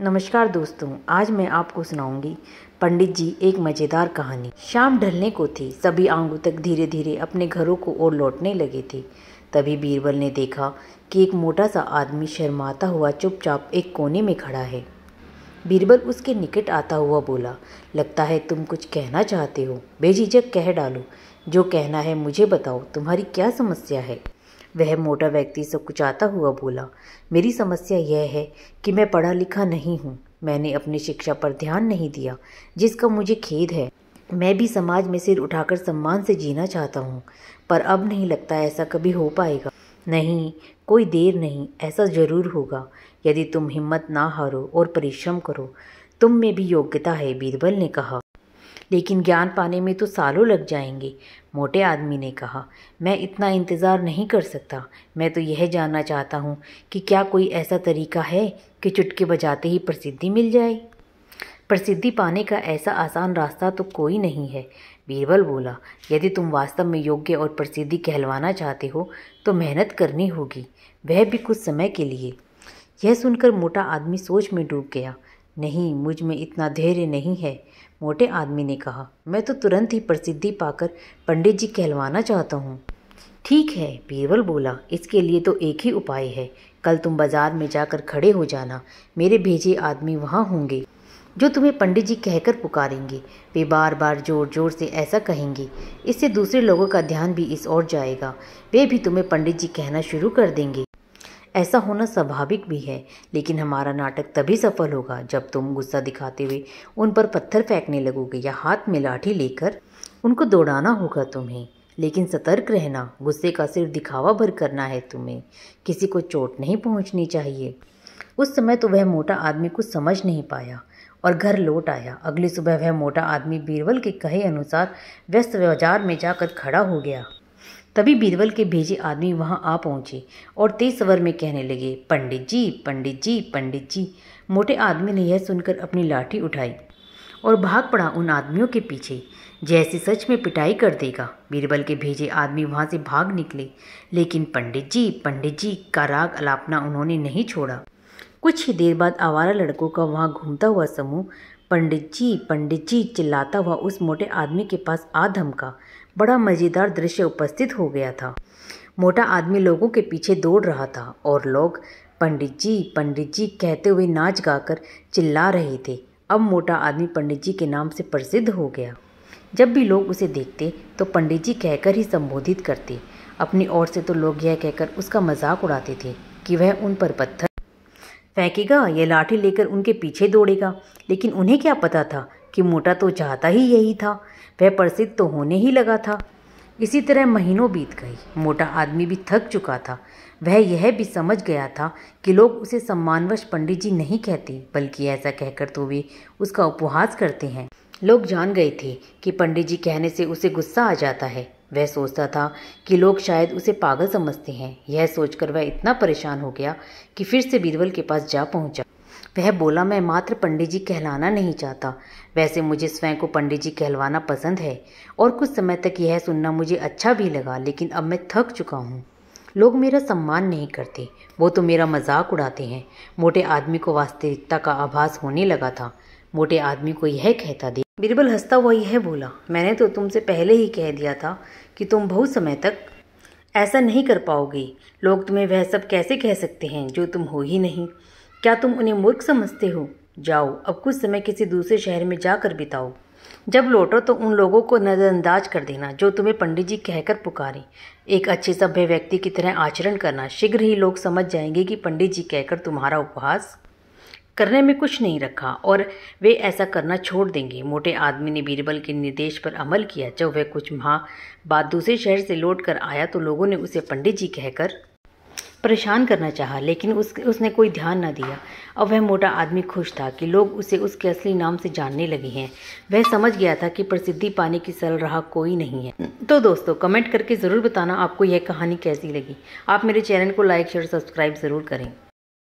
नमस्कार दोस्तों आज मैं आपको सुनाऊंगी पंडित जी एक मज़ेदार कहानी शाम ढलने को थी सभी आंगू तक धीरे धीरे अपने घरों को ओर लौटने लगे थे तभी बीरबल ने देखा कि एक मोटा सा आदमी शर्माता हुआ चुपचाप एक कोने में खड़ा है बीरबल उसके निकट आता हुआ बोला लगता है तुम कुछ कहना चाहते हो बेझिझक कह डालो जो कहना है मुझे बताओ तुम्हारी क्या समस्या है वह मोटा व्यक्ति सकुचाता हुआ बोला मेरी समस्या यह है कि मैं पढ़ा लिखा नहीं हूँ मैंने अपनी शिक्षा पर ध्यान नहीं दिया जिसका मुझे खेद है मैं भी समाज में सिर उठाकर सम्मान से जीना चाहता हूँ पर अब नहीं लगता ऐसा कभी हो पाएगा नहीं कोई देर नहीं ऐसा ज़रूर होगा यदि तुम हिम्मत ना हारो और परिश्रम करो तुम में भी योग्यता है बीरबल ने कहा लेकिन ज्ञान पाने में तो सालों लग जाएंगे मोटे आदमी ने कहा मैं इतना इंतज़ार नहीं कर सकता मैं तो यह जानना चाहता हूँ कि क्या कोई ऐसा तरीका है कि चुटके बजाते ही प्रसिद्धि मिल जाए प्रसिद्धि पाने का ऐसा आसान रास्ता तो कोई नहीं है बीरबल बोला यदि तुम वास्तव में योग्य और प्रसिद्धि कहलवाना चाहते हो तो मेहनत करनी होगी वह भी कुछ समय के लिए यह सुनकर मोटा आदमी सोच में डूब गया नहीं मुझ में इतना धैर्य नहीं है मोटे आदमी ने कहा मैं तो तुरंत ही प्रसिद्धि पाकर पंडित जी कहलवाना चाहता हूँ ठीक है बीरबल बोला इसके लिए तो एक ही उपाय है कल तुम बाजार में जाकर खड़े हो जाना मेरे भेजे आदमी वहाँ होंगे जो तुम्हें पंडित जी कहकर पुकारेंगे वे बार बार जोर जोर से ऐसा कहेंगे इससे दूसरे लोगों का ध्यान भी इस ओर जाएगा वे भी तुम्हें पंडित जी कहना शुरू कर देंगे ऐसा होना स्वाभाविक भी है लेकिन हमारा नाटक तभी सफल होगा जब तुम गुस्सा दिखाते हुए उन पर पत्थर फेंकने लगोगे या हाथ में लाठी लेकर उनको दौड़ाना होगा तुम्हें लेकिन सतर्क रहना गुस्से का सिर्फ दिखावा भर करना है तुम्हें किसी को चोट नहीं पहुंचनी चाहिए उस समय तो वह मोटा आदमी कुछ समझ नहीं पाया और घर लौट आया अगली सुबह वह मोटा आदमी बीरबल के कहे अनुसार व्यस्त बाजार में जाकर खड़ा हो गया तभी बीरबल के भेजे आदमी वहाँ आ पहुँचे और तेज स्वर में कहने लगे पंडित जी पंडित जी पंडित जी मोटे आदमी ने यह सुनकर अपनी लाठी उठाई और भाग पड़ा उन आदमियों के पीछे जैसे सच में पिटाई कर देगा बीरबल के भेजे आदमी वहाँ से भाग निकले लेकिन पंडित जी पंडित जी का राग अलापना उन्होंने नहीं छोड़ा कुछ ही देर बाद आवारा लड़कों का वहाँ घूमता हुआ समूह पंडित जी पंडित जी चिल्लाता हुआ उस मोटे आदमी के पास आ धमका बड़ा मज़ेदार दृश्य उपस्थित हो गया था मोटा आदमी लोगों के पीछे दौड़ रहा था और लोग पंडित जी पंडित जी कहते हुए नाच गाकर चिल्ला रहे थे अब मोटा आदमी पंडित जी के नाम से प्रसिद्ध हो गया जब भी लोग उसे देखते तो पंडित जी कहकर ही संबोधित करते अपनी ओर से तो लोग यह कहकर उसका मजाक उड़ाते थे कि वह उन पर पत्थर फेंकेगा या लाठी लेकर उनके पीछे दौड़ेगा लेकिन उन्हें क्या पता था कि मोटा तो चाहता ही यही था वह प्रसिद्ध तो होने ही लगा था इसी तरह महीनों बीत गई मोटा आदमी भी थक चुका था वह यह भी समझ गया था कि लोग उसे सम्मानवश पंडित जी नहीं कहते बल्कि ऐसा कहकर तो वे उसका उपहास करते हैं लोग जान गए थे कि पंडित जी कहने से उसे गुस्सा आ जाता है वह सोचता था कि लोग शायद उसे पागल समझते हैं यह सोचकर वह इतना परेशान हो गया कि फिर से बीरबल के पास जा पहुंचा वह बोला मैं मात्र पंडित जी कहलाना नहीं चाहता वैसे मुझे स्वयं को पंडित जी कहलवाना पसंद है और कुछ समय तक यह सुनना मुझे अच्छा भी लगा लेकिन अब मैं थक चुका हूँ लोग मेरा सम्मान नहीं करते वो तो मेरा मजाक उड़ाते हैं मोटे आदमी को वास्तविकता का आभास होने लगा था मोटे आदमी को यह कहता दे बीरबल हंसता हुआ यह बोला मैंने तो तुमसे पहले ही कह दिया था कि तुम बहुत समय तक ऐसा नहीं कर पाओगे लोग तुम्हें वह सब कैसे कह सकते हैं जो तुम हो ही नहीं क्या तुम उन्हें मूर्ख समझते हो जाओ अब कुछ समय किसी दूसरे शहर में जाकर बिताओ जब लौटो तो उन लोगों को नज़रअंदाज कर देना जो तुम्हें पंडित जी कहकर पुकारें एक अच्छे सभ्य व्यक्ति की तरह आचरण करना शीघ्र ही लोग समझ जाएंगे कि पंडित जी कहकर तुम्हारा उपहास करने में कुछ नहीं रखा और वे ऐसा करना छोड़ देंगे मोटे आदमी ने बीरबल के निर्देश पर अमल किया जब वह कुछ माह बाद दूसरे शहर से लौट कर आया तो लोगों ने उसे पंडित जी कहकर परेशान करना चाहा लेकिन उस उसने कोई ध्यान न दिया अब वह मोटा आदमी खुश था कि लोग उसे उसके असली नाम से जानने लगे हैं वह समझ गया था कि प्रसिद्धि पाने की सरल राह कोई नहीं है तो दोस्तों कमेंट करके ज़रूर बताना आपको यह कहानी कैसी लगी आप मेरे चैनल को लाइक शेयर सब्सक्राइब ज़रूर करें